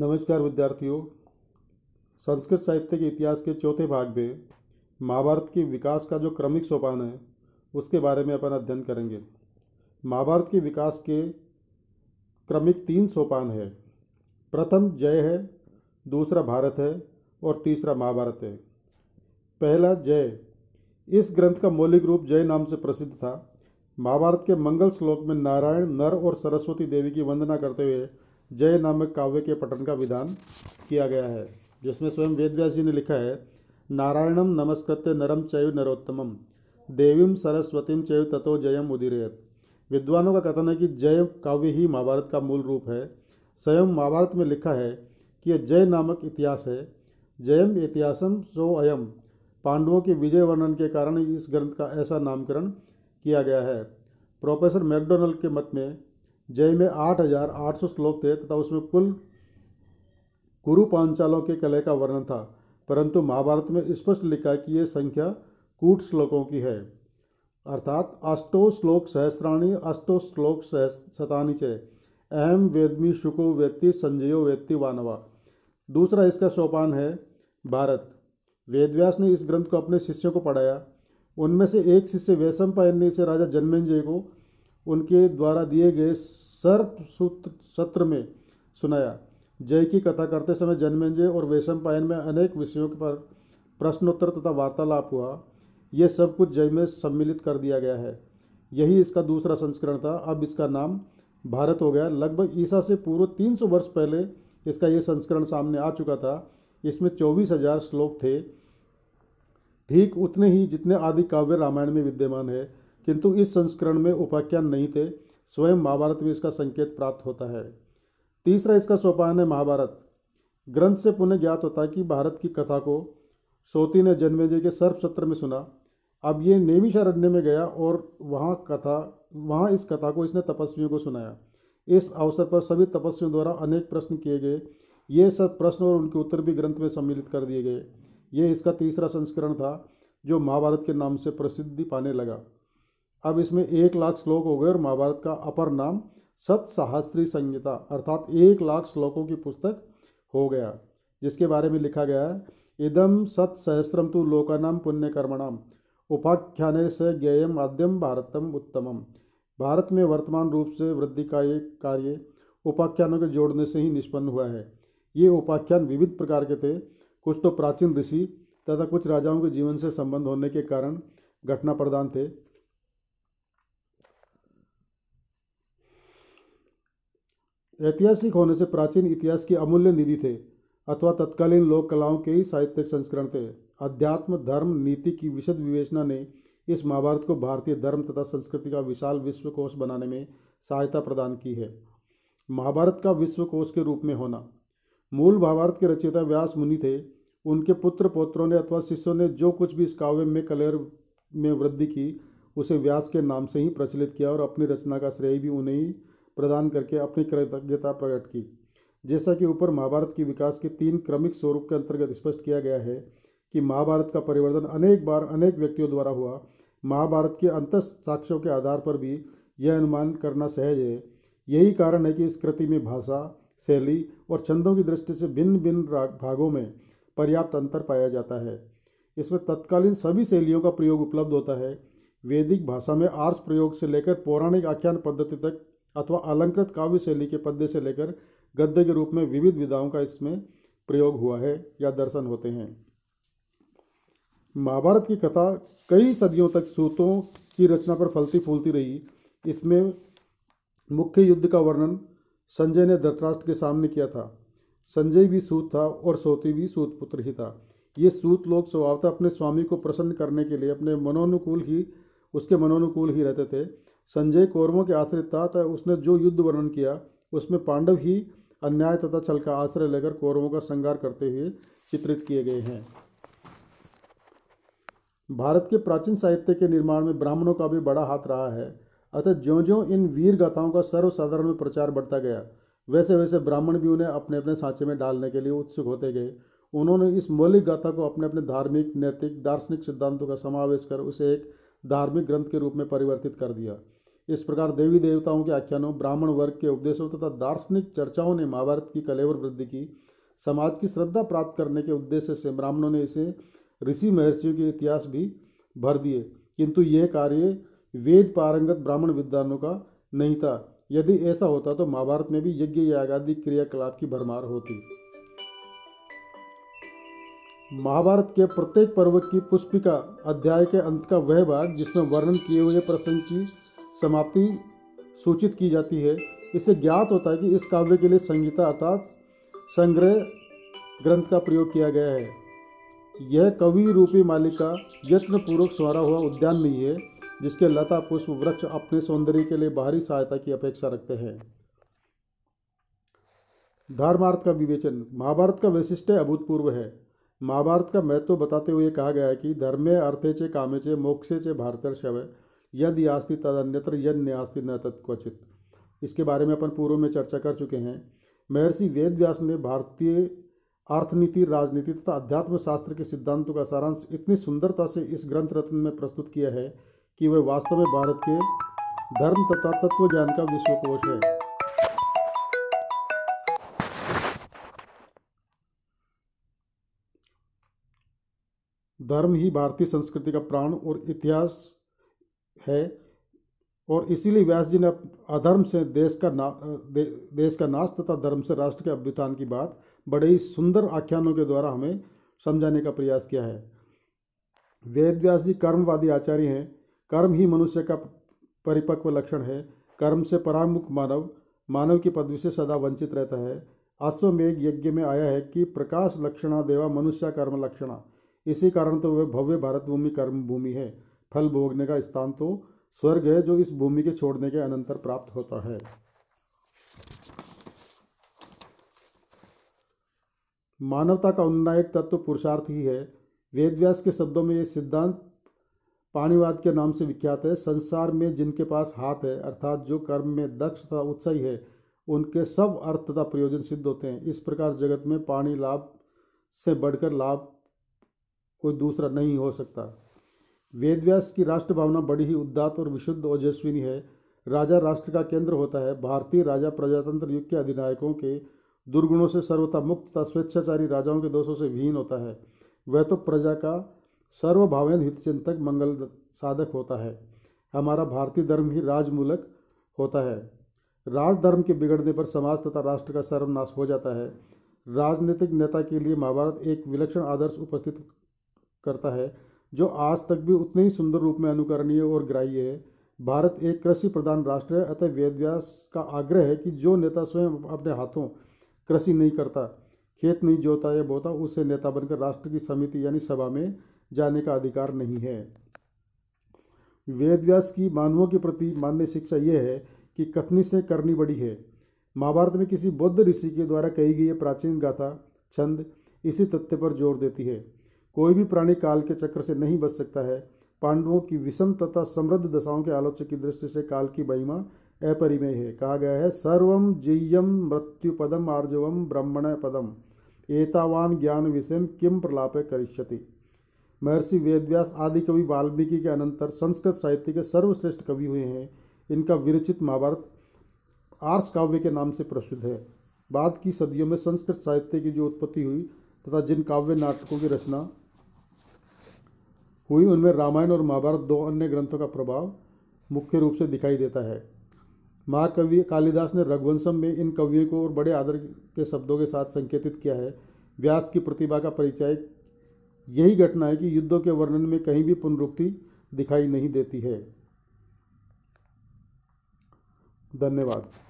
नमस्कार विद्यार्थियों संस्कृत साहित्य के इतिहास के चौथे भाग में महाभारत के विकास का जो क्रमिक सोपान है उसके बारे में अपन अध्ययन करेंगे महाभारत के विकास के क्रमिक तीन सोपान है प्रथम जय है दूसरा भारत है और तीसरा महाभारत है पहला जय इस ग्रंथ का मौलिक रूप जय नाम से प्रसिद्ध था महाभारत के मंगल श्लोक में नारायण नर और सरस्वती देवी की वंदना करते हुए जय नामक काव्य के पठन का विधान किया गया है जिसमें स्वयं वेदव्यास जी ने लिखा है नारायणम नमस्कृत्य नरम चैव नरोत्तमम देवीम सरस्वतीम चैव ततो जयम उदिरेत विद्वानों का कथन है कि जय काव्य ही महाभारत का मूल रूप है स्वयं महाभारत में लिखा है कि यह जय नामक इतिहास है जयम इतिहासम सो अयम पांडवों के विजय वर्णन के कारण इस ग्रंथ का ऐसा नामकरण किया गया है प्रोफेसर मैकडोनल्ड के मत में जय में आठ हजार आठ सौ श्लोक थे तथा उसमें कुल कुरु पांचालों के कलय का वर्णन था परंतु महाभारत में स्पष्ट लिखा कि यह संख्या कूट श्लोकों की है अर्थात अष्टो श्लोक सहस्राणी अष्टो श्लोक सह शतानी चय अहम वेदमी शुको व्यक्ति संजयो व्यक्ति वानवा दूसरा इसका सोपान है भारत वेदव्यास ने इस ग्रंथ को अपने शिष्यों को पढ़ाया उनमें से एक शिष्य वैशंपायनी से राजा जन्मेंजय को उनके द्वारा दिए गए सर्प सूत्र सत्र में सुनाया जय की कथा करते समय जन्मेंजय और वैशम पायन में अनेक विषयों पर प्रश्नोत्तर तथा वार्तालाप हुआ ये सब कुछ जय में सम्मिलित कर दिया गया है यही इसका दूसरा संस्करण था अब इसका नाम भारत हो गया लगभग ईसा से पूर्व 300 वर्ष पहले इसका यह संस्करण सामने आ चुका था इसमें चौबीस हजार श्लोक थे ठीक उतने ही जितने आदि काव्य रामायण में विद्यमान है किंतु इस संस्करण में उपाख्यान नहीं थे स्वयं महाभारत में इसका संकेत प्राप्त होता है तीसरा इसका सोपान है महाभारत ग्रंथ से पुनः ज्ञात होता है कि भारत की कथा को सोती ने जन्मेजय के सर्प सत्र में सुना अब ये नेमिशारण्य में गया और वहाँ कथा वहाँ इस कथा को इसने तपस्वियों को सुनाया इस अवसर पर सभी तपस्वियों द्वारा अनेक प्रश्न किए गए ये सब प्रश्न और उनके उत्तर भी ग्रंथ में सम्मिलित कर दिए गए ये इसका तीसरा संस्करण था जो महाभारत के नाम से प्रसिद्धि पाने लगा अब इसमें एक लाख श्लोक हो गए और महाभारत का अपर नाम सत सहस्त्री संहिता अर्थात एक लाख श्लोकों की पुस्तक हो गया जिसके बारे में लिखा गया है इदम सत सहस्रम तो लोकानाम पुण्यकर्मणाम उपाख्यान से ज्ञेयम आद्यम भारतम उत्तमम भारत में वर्तमान रूप से वृद्धि का एक कार्य उपाख्यानों के जोड़ने से ही निष्पन्न हुआ है ये उपाख्यान विविध प्रकार के थे कुछ तो प्राचीन ऋषि तथा कुछ राजाओं के जीवन से संबंध होने के कारण घटना प्रदान थे ऐतिहासिक होने से प्राचीन इतिहास की अमूल्य निधि थे अथवा तत्कालीन लोक कलाओं के ही साहित्यिक संस्करण थे अध्यात्म धर्म नीति की विशद विवेचना ने इस महाभारत को भारतीय धर्म तथा संस्कृति का विशाल विश्वकोश बनाने में सहायता प्रदान की है महाभारत का विश्वकोश के रूप में होना मूल महाभारत के रचयिता व्यास मुनि थे उनके पुत्र पोत्रों ने अथवा शिष्यों ने जो कुछ भी इस काव्य में कलर में वृद्धि की उसे व्यास के नाम से ही प्रचलित किया और अपनी रचना का श्रेय भी उन्हें प्रदान करके अपनी कृतज्ञता प्रकट की जैसा कि ऊपर महाभारत के विकास के तीन क्रमिक स्वरूप के अंतर्गत स्पष्ट किया गया है कि महाभारत का परिवर्तन अनेक बार अनेक व्यक्तियों द्वारा हुआ महाभारत के अंत साक्ष्यों के आधार पर भी यह अनुमान करना सहज है यही कारण है कि इस कृति में भाषा शैली और छंदों की दृष्टि से भिन्न भिन्न भागों में पर्याप्त अंतर पाया जाता है इसमें तत्कालीन सभी शैलियों का प्रयोग उपलब्ध होता है वैदिक भाषा में आर्स प्रयोग से लेकर पौराणिक आख्यान पद्धति तक अथवा अलंकृत काव्य शैली के पद्य से लेकर गद्य के रूप में विविध विधाओं का इसमें प्रयोग हुआ है या दर्शन होते हैं महाभारत की कथा कई सदियों तक सूतों की रचना पर फलती फूलती रही इसमें मुख्य युद्ध का वर्णन संजय ने धृतराष्ट्र के सामने किया था संजय भी सूत था और सोती भी सूत पुत्र ही था ये सूत लोग स्वभावतः अपने स्वामी को प्रसन्न करने के लिए अपने मनोनुकूल ही उसके मनोनुकूल ही रहते थे संजय कौरवों के आश्रित था तथा तो उसने जो युद्ध वर्णन किया उसमें पांडव ही अन्याय तथा छल का आश्रय लेकर कौरवों का श्रृंगार करते हुए चित्रित किए गए हैं भारत के प्राचीन साहित्य के निर्माण में ब्राह्मणों का भी बड़ा हाथ रहा है अतः ज्यो ज्यो इन वीर गाथाओं का सर्वसाधारण में प्रचार बढ़ता गया वैसे वैसे ब्राह्मण भी उन्हें अपने अपने सांचे में डालने के लिए उत्सुक होते गए उन्होंने इस मौलिक गाथा को अपने अपने धार्मिक नैतिक दार्शनिक सिद्धांतों का समावेश कर उसे एक धार्मिक ग्रंथ के रूप में परिवर्तित कर दिया इस प्रकार देवी देवताओं के आख्यानों ब्राह्मण वर्ग के उपदेशों तथा दार्शनिक चर्चाओं ने महाभारत की कलेवर वृद्धि की समाज की श्रद्धा प्राप्त करने के उद्देश्य से ब्राह्मणों ने इसे ऋषि महर्षियों के इतिहास भी भर दिए किंतु यह कार्य वेद पारंगत ब्राह्मण विद्वानों का नहीं था यदि ऐसा होता तो महाभारत में भी यज्ञ यागादि क्रियाकलाप की भरमार होती महाभारत के प्रत्येक पर्व की पुष्पिका अध्याय के अंत का वह भाग जिसमें वर्णन किए हुए प्रसंग की समाप्ति सूचित की जाती है इससे ज्ञात होता है कि इस काव्य के लिए संगीता अर्थात संग्रह ग्रंथ का प्रयोग किया गया है यह कवि रूपी मालिका यत्नपूर्वक स्वरा हुआ उद्यान नहीं है जिसके लता पुष्प वृक्ष अपने सौंदर्य के लिए बाहरी सहायता की अपेक्षा रखते हैं धर्मार्थ का विवेचन महाभारत का वैशिष्ट्य अभूतपूर्व है महाभारत का महत्व बताते हुए कहा गया है कि धर्मे अर्थे चे कामे चे मोक्षे चे भारतर शव यद यास्ति तद अन्यत्र यद न्यास्ति न तत्क्वचित इसके बारे में अपन पूर्व में चर्चा कर चुके हैं महर्षि व्यास ने भारतीय अर्थनीति राजनीति तथा अध्यात्म शास्त्र के सिद्धांतों का सारांश इतनी सुंदरता से इस ग्रंथ रत्न में प्रस्तुत किया है कि वह वास्तव में भारत के धर्म तथा तत्व ज्ञान का विश्वकोश है धर्म ही भारतीय संस्कृति का प्राण और इतिहास है और इसीलिए व्यास जी ने अधर्म से देश का ना दे, देश का नाश तथा धर्म से राष्ट्र के अभ्युत्थान की बात बड़े ही सुंदर आख्यानों के द्वारा हमें समझाने का प्रयास किया है वेद व्यास जी कर्मवादी आचार्य हैं कर्म ही मनुष्य का परिपक्व लक्षण है कर्म से परामुख मानव मानव की पदवी से सदा वंचित रहता है अश्वमेघ यज्ञ में आया है कि प्रकाश लक्षणा देवा मनुष्य कर्म लक्षणा इसी कारण तो वह भव्य भारत भूमि कर्म भूमि है फल भोगने का स्थान तो स्वर्ग है जो इस भूमि के छोड़ने के अनंतर प्राप्त होता है मानवता का उन्नायक तत्व पुरुषार्थ ही है वेदव्यास के शब्दों में ये सिद्धांत पाणीवाद के नाम से विख्यात है संसार में जिनके पास हाथ है अर्थात जो कर्म में दक्ष तथा उत्साही है उनके सब अर्थ तथा प्रयोजन सिद्ध होते हैं इस प्रकार जगत में पाणी लाभ से बढ़कर लाभ कोई दूसरा नहीं हो सकता वेदव्यास की राष्ट्र भावना बड़ी ही उद्दात और विशुद्ध ओजस्विनी है राजा राष्ट्र का केंद्र होता है भारतीय राजा प्रजातंत्र युग के अधिनायकों के दुर्गुणों से सर्वथा मुक्त तथा स्वेच्छाचारी राजाओं के दोषों से विहीन होता है वह तो प्रजा का सर्वभावेन हितचिंतक मंगल साधक होता है हमारा भारतीय धर्म ही राजमूलक होता है राजधर्म के बिगड़ने पर समाज तथा राष्ट्र का सर्वनाश हो जाता है राजनीतिक नेता के लिए महाभारत एक विलक्षण आदर्श उपस्थित करता है जो आज तक भी उतने ही सुंदर रूप में अनुकरणीय और ग्राह्य है भारत एक कृषि प्रधान राष्ट्र है अतः वेदव्यास का आग्रह है कि जो नेता स्वयं अपने हाथों कृषि नहीं करता खेत नहीं जोता या बोता उसे नेता बनकर राष्ट्र की समिति यानी सभा में जाने का अधिकार नहीं है वेदव्यास की मानवों के प्रति मान्य शिक्षा यह है कि कथनी से करनी बड़ी है महाभारत में किसी बौद्ध ऋषि के द्वारा कही गई प्राचीन गाथा छंद इसी तथ्य पर जोर देती है कोई भी प्राणी काल के चक्र से नहीं बच सकता है पांडवों की विषम तथा समृद्ध दशाओं के आलोचक की दृष्टि से काल की महिमा अपरिमेय है कहा गया है सर्व जेयम मृत्युपदम आर्जव आर्जवम ब्रह्मण पदम एतावान ज्ञान विषय किम प्रलाप करिष्यति महर्षि वेदव्यास आदि कवि वाल्मीकि के अनंतर संस्कृत साहित्य के सर्वश्रेष्ठ कवि हुए हैं इनका विरचित महाभारत आर्स काव्य के नाम से प्रसिद्ध है बाद की सदियों में संस्कृत साहित्य की जो उत्पत्ति हुई तथा जिन काव्य नाटकों की रचना हुई उनमें रामायण और महाभारत दो अन्य ग्रंथों का प्रभाव मुख्य रूप से दिखाई देता है महाकवि कालिदास ने रघुवंशम में इन कवियों को और बड़े आदर के शब्दों के साथ संकेतित किया है व्यास की प्रतिभा का परिचय यही घटना है कि युद्धों के वर्णन में कहीं भी पुनरुक्ति दिखाई नहीं देती है धन्यवाद